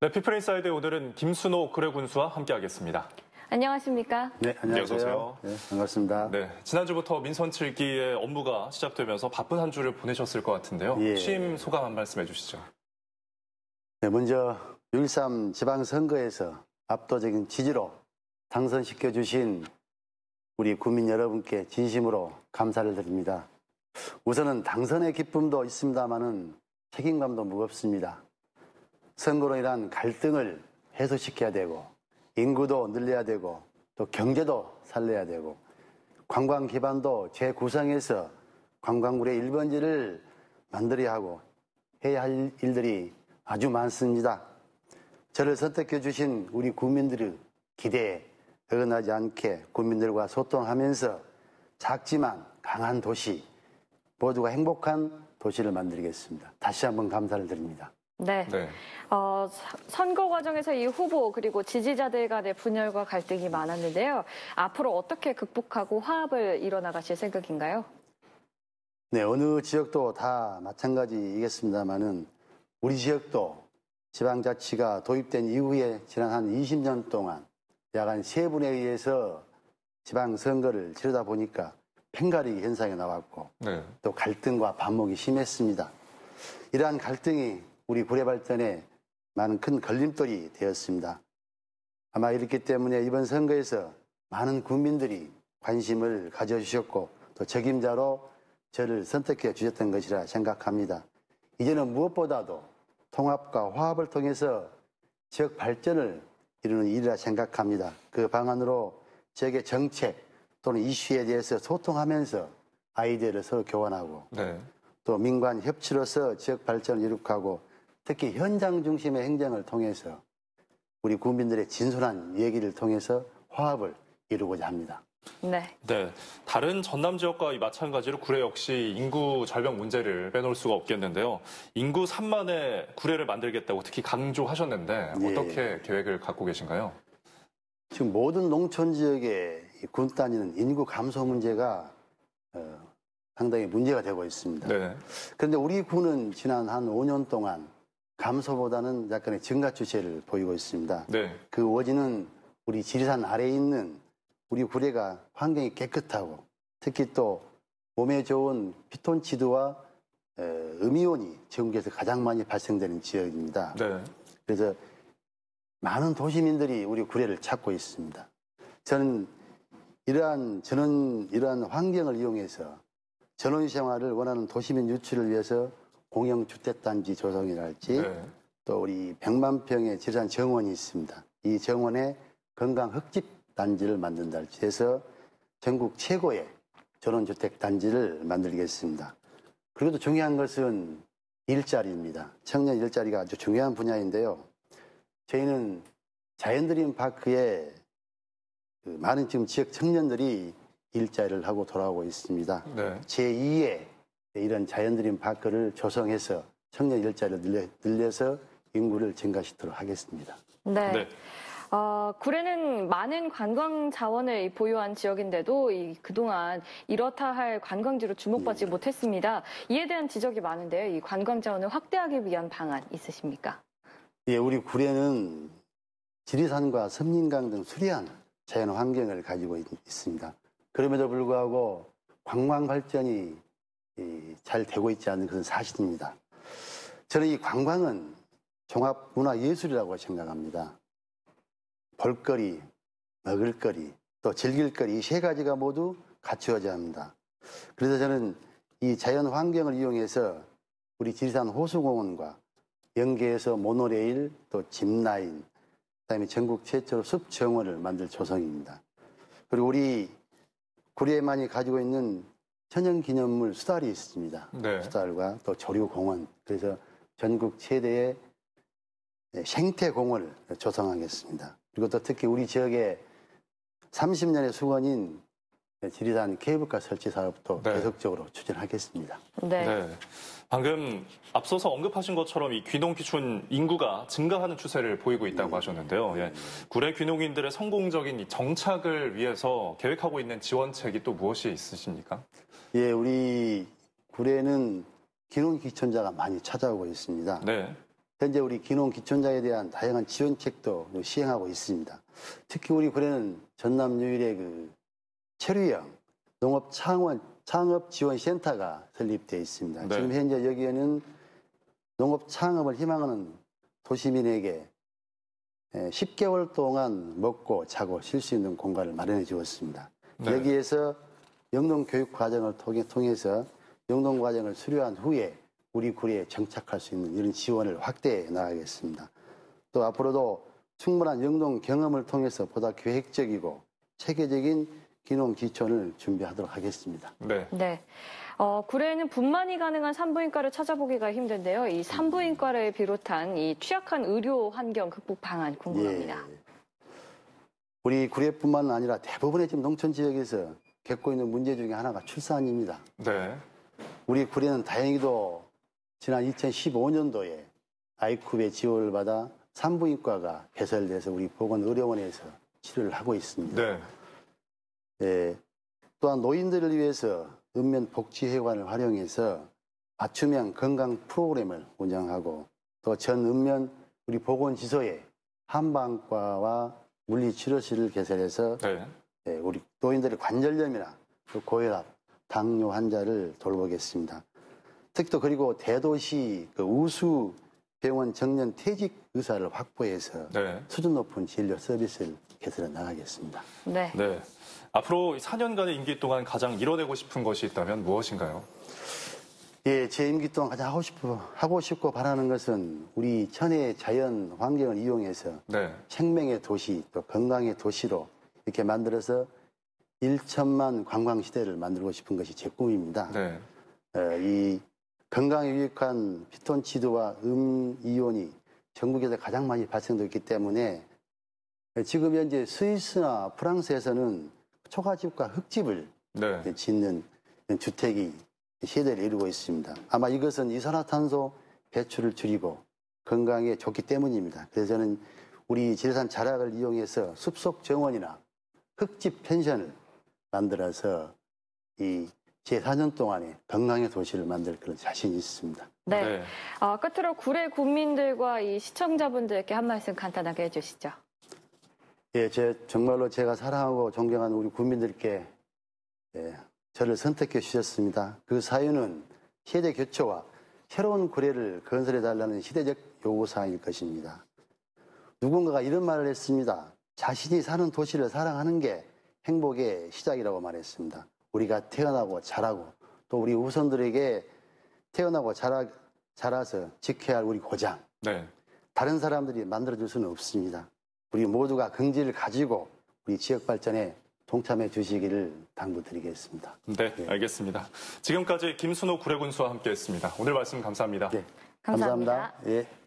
네, 피프린사이드 오늘은 김순호 고래 군수와 함께하겠습니다. 안녕하십니까? 네, 안녕하세요. 네, 네 반갑습니다. 네, 지난주부터 민선 7기의 업무가 시작되면서 바쁜 한 주를 보내셨을 것 같은데요. 예. 취임 소감 한 말씀해 주시죠. 네, 먼저 6.13 지방선거에서 압도적인 지지로 당선시켜 주신 우리 국민 여러분께 진심으로 감사를 드립니다. 우선은 당선의 기쁨도 있습니다만은 책임감도 무겁습니다. 선거론이란 갈등을 해소시켜야 되고 인구도 늘려야 되고 또 경제도 살려야 되고 관광 기반도 재구성해서 관광물의 일번지를 만들어야 하고 해야 할 일들이 아주 많습니다. 저를 선택해 주신 우리 국민들의 기대에 어긋나지 않게 국민들과 소통하면서 작지만 강한 도시, 모두가 행복한 도시를 만들겠습니다. 다시 한번 감사를 드립니다. 네. 네. 어, 선거 과정에서 이 후보 그리고 지지자들 간의 분열과 갈등이 많았는데요. 앞으로 어떻게 극복하고 화합을 이뤄나가실 생각인가요? 네, 어느 지역도 다 마찬가지이겠습니다만은 우리 지역도 지방자치가 도입된 이후에 지난 한 20년 동안 약 한 세 분에 의해서 지방선거를 치르다 보니까 팽가리 현상이 나왔고 네. 또 갈등과 반목이 심했습니다. 이러한 갈등이 우리 고래 발전에 많은 큰 걸림돌이 되었습니다. 아마 이렇기 때문에 이번 선거에서 많은 국민들이 관심을 가져주셨고 또 책임자로 저를 선택해 주셨던 것이라 생각합니다. 이제는 무엇보다도 통합과 화합을 통해서 지역 발전을 이루는 일이라 생각합니다. 그 방안으로 지역의 정책 또는 이슈에 대해서 소통하면서 아이디어를 서로 교환하고 네. 또 민관 협치로서 지역 발전을 이룩하고 특히 현장 중심의 행정을 통해서 우리 국민들의 진솔한 얘기를 통해서 화합을 이루고자 합니다. 네. 네. 다른 전남 지역과 마찬가지로 구례 역시 인구 절벽 문제를 빼놓을 수가 없겠는데요. 인구 3만의 구례를 만들겠다고 특히 강조하셨는데 예. 어떻게 계획을 갖고 계신가요? 지금 모든 농촌 지역에 군 단위는 인구 감소 문제가 어, 상당히 문제가 되고 있습니다. 네. 그런데 우리 군은 지난 한 5년 동안 감소보다는 약간의 증가 추세를 보이고 있습니다. 네. 그 원인은 우리 지리산 아래에 있는 우리 구례가 환경이 깨끗하고 특히 또 몸에 좋은 피톤치드와 음이온이 전국에서 가장 많이 발생되는 지역입니다. 네. 그래서 많은 도시민들이 우리 구례를 찾고 있습니다. 저는 이러한 저는 이러한 환경을 이용해서 전원 생활을 원하는 도시민 유치를 위해서 공영주택단지 조성이랄지 네. 또 우리 100만 평의 지산 정원이 있습니다. 이 정원에 건강 흑집 단지를 만든다할지 해서 전국 최고의 전원주택 단지를 만들겠습니다. 그리고 또 중요한 것은 일자리입니다. 청년 일자리가 아주 중요한 분야인데요. 저희는 자연드림 파크에 그 많은 지금 지역 청년들이 일자리를 하고 돌아오고 있습니다. 네. 제2의 네, 이런 자연드림 파크를 조성해서 청년 일자리를 늘려, 늘려서 인구를 증가시키도록 하겠습니다. 네. 네. 어, 구례는 많은 관광 자원을 보유한 지역인데도 이, 그동안 이렇다 할 관광지로 주목받지 네. 못했습니다. 이에 대한 지적이 많은데요. 이 관광 자원을 확대하기 위한 방안 있으십니까? 예, 우리 구례는 지리산과 섬진강 등수리한 자연 환경을 가지고 있, 습니다 그럼에도 불구하고 관광 발전이 잘 되고 있지 않은 그런 사실입니다. 저는 이 관광은 종합문화예술이라고 생각합니다. 볼거리, 먹을거리, 또 즐길거리 이 세 가지가 모두 갖추어져야 합니다. 그래서 저는 이 자연 환경을 이용해서 우리 지리산 호수공원과 연계해서 모노레일, 또 짚라인, 그다음에 전국 최초로 숲 정원을 만들 조성입니다. 그리고 우리 구리에만이 가지고 있는 천연기념물 수달이 있습니다. 네. 수달과 또 조류공원. 그래서 전국 최대의 생태공원을 조성하겠습니다. 그리고 또 특히 우리 지역에 30년의 수건인 지리산 케이블카 설치 사업도 네. 계속적으로 추진하겠습니다. 네. 네. 방금 앞서서 언급하신 것처럼 이 귀농 기준 인구가 증가하는 추세를 보이고 있다고 네. 하셨는데요. 예. 구례 귀농인들의 성공적인 정착을 위해서 계획하고 있는 지원책이 또 무엇이 있으십니까? 예, 우리 구례는 귀농 기천자가 많이 찾아오고 있습니다. 네. 현재 우리 귀농 기천자에 대한 다양한 지원책도 시행하고 있습니다. 특히 우리 구례는 전남 유일의 그 체류형 농업 창원 창업 지원 센터가 설립되어 있습니다. 네. 지금 현재 여기에는 농업 창업을 희망하는 도시민에게 10개월 동안 먹고 자고 쉴 수 있는 공간을 마련해 주었습니다. 네. 여기에서 영농 교육 과정을 통해서 영농 과정을 수료한 후에 우리 구리에 정착할 수 있는 이런 지원을 확대해 나가겠습니다. 또 앞으로도 충분한 영농 경험을 통해서 보다 계획적이고 체계적인 기농 기촌을 준비하도록 하겠습니다. 네. 네. 어, 구례에는 분만이 가능한 산부인과를 찾아보기가 힘든데요. 이 산부인과를 비롯한 이 취약한 의료 환경 극복 방안 궁금합니다. 예. 우리 구례뿐만 아니라 대부분의 지금 농촌 지역에서 겪고 있는 문제 중에 하나가 출산입니다. 네. 우리 구례는 다행히도 지난 2015년도에 아이쿱의 지원을 받아 산부인과가 개설돼서 우리 보건의료원에서 치료를 하고 있습니다. 네. 예, 또한 노인들을 위해서 읍면 복지회관을 활용해서 맞춤형 건강 프로그램을 운영하고 또 전 읍면 우리 보건지소에 한방과와 물리치료실을 개설해서 네. 예, 우리 노인들의 관절염이나 고혈압, 당뇨 환자를 돌보겠습니다. 특히 또 그리고 대도시 그 우수 병원 정년 퇴직 의사를 확보해서 네. 수준 높은 진료 서비스를 개설해 나가겠습니다. 네. 네. 앞으로 4년간의 임기 동안 가장 이뤄내고 싶은 것이 있다면 무엇인가요? 예, 제 임기 동안 가장 하고 싶고, 하고 싶고 바라는 것은 우리 천혜의 자연 환경을 이용해서 네. 생명의 도시 또 건강의 도시로 이렇게 만들어서 1천만 관광 시대를 만들고 싶은 것이 제 꿈입니다. 네. 어, 이 건강에 유익한 피톤치드와 음이온이 전국에서 가장 많이 발생됐기 때문에 지금 현재 스위스나 프랑스에서는 초가집과 흙집을 네. 짓는 주택이 시대를 이루고 있습니다. 아마 이것은 이산화탄소 배출을 줄이고 건강에 좋기 때문입니다. 그래서 저는 우리 지리산 자락을 이용해서 숲속 정원이나 흙집 펜션을 만들어서 이 제4년 동안에 건강의 도시를 만들 그런 자신이 있습니다. 네. 네. 어, 끝으로 구례 국민들과 이 시청자분들께 한 말씀 간단하게 해주시죠. 예, 제, 정말로 제가 사랑하고 존경하는 우리 국민들께 예, 저를 선택해 주셨습니다. 그 사유는 세대 교체와 새로운 구례를 건설해 달라는 시대적 요구사항일 것입니다. 누군가가 이런 말을 했습니다. 자신이 사는 도시를 사랑하는 게 행복의 시작이라고 말했습니다. 우리가 태어나고 자라고 또 우리 후손들에게 태어나고 자라, 자라서 지켜야 할 우리 고장. 네. 다른 사람들이 만들어줄 수는 없습니다. 우리 모두가 긍지를 가지고 우리 지역 발전에 동참해 주시기를 당부드리겠습니다. 네, 네. 알겠습니다. 지금까지 김순호 구례군수와 함께했습니다. 오늘 말씀 감사합니다. 네, 감사합니다. 감사합니다. 예.